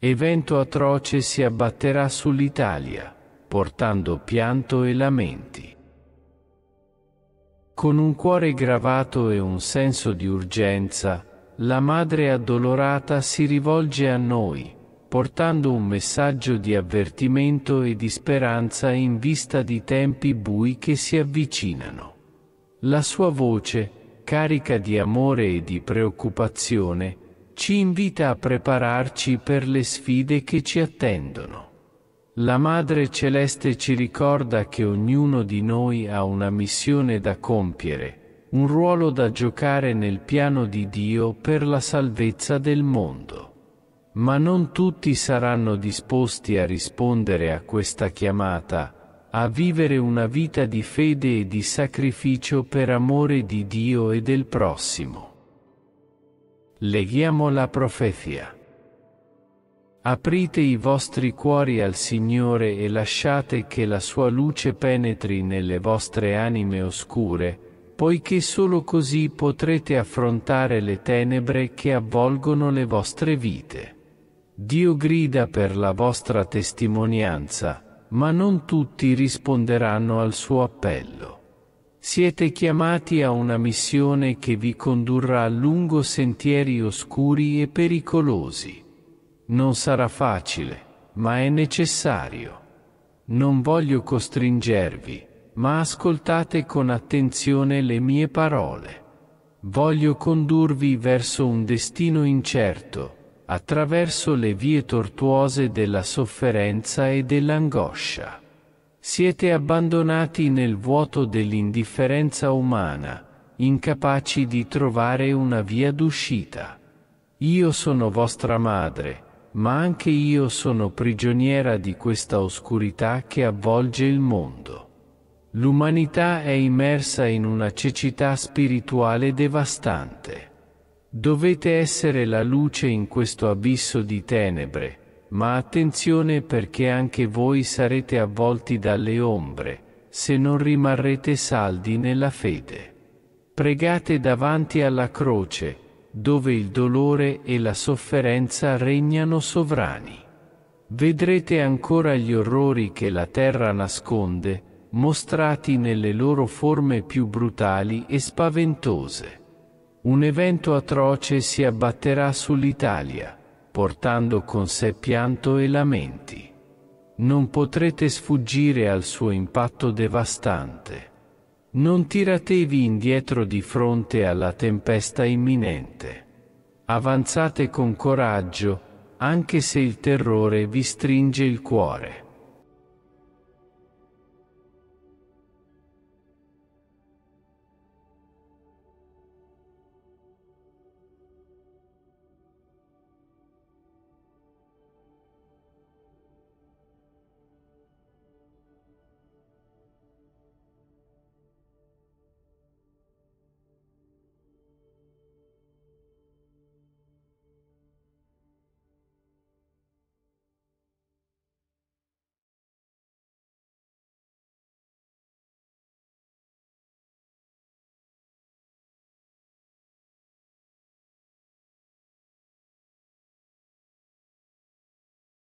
Evento atroce si abbatterà sull'Italia, portando pianto e lamenti. Con un cuore gravato e un senso di urgenza, la madre addolorata si rivolge a noi, portando un messaggio di avvertimento e di speranza in vista di tempi bui che si avvicinano. La sua voce, carica di amore e di preoccupazione, ci invita a prepararci per le sfide che ci attendono. La Madre Celeste ci ricorda che ognuno di noi ha una missione da compiere, un ruolo da giocare nel piano di Dio per la salvezza del mondo. Ma non tutti saranno disposti a rispondere a questa chiamata, a vivere una vita di fede e di sacrificio per amore di Dio e del prossimo. Leghiamo la profezia. Aprite i vostri cuori al Signore e lasciate che la sua luce penetri nelle vostre anime oscure, poiché solo così potrete affrontare le tenebre che avvolgono le vostre vite. Dio grida per la vostra testimonianza, ma non tutti risponderanno al suo appello. Siete chiamati a una missione che vi condurrà lungo sentieri oscuri e pericolosi. Non sarà facile, ma è necessario. Non voglio costringervi, ma ascoltate con attenzione le mie parole. Voglio condurvi verso un destino incerto, attraverso le vie tortuose della sofferenza e dell'angoscia. Siete abbandonati nel vuoto dell'indifferenza umana, incapaci di trovare una via d'uscita. Io sono vostra madre, ma anche io sono prigioniera di questa oscurità che avvolge il mondo. L'umanità è immersa in una cecità spirituale devastante. Dovete essere la luce in questo abisso di tenebre, ma attenzione perché anche voi sarete avvolti dalle ombre, se non rimarrete saldi nella fede. Pregate davanti alla croce, dove il dolore e la sofferenza regnano sovrani. Vedrete ancora gli orrori che la terra nasconde, mostrati nelle loro forme più brutali e spaventose. Un evento atroce si abbatterà sull'Italia portando con sé pianto e lamenti. Non potrete sfuggire al suo impatto devastante. Non tiratevi indietro di fronte alla tempesta imminente. Avanzate con coraggio, anche se il terrore vi stringe il cuore.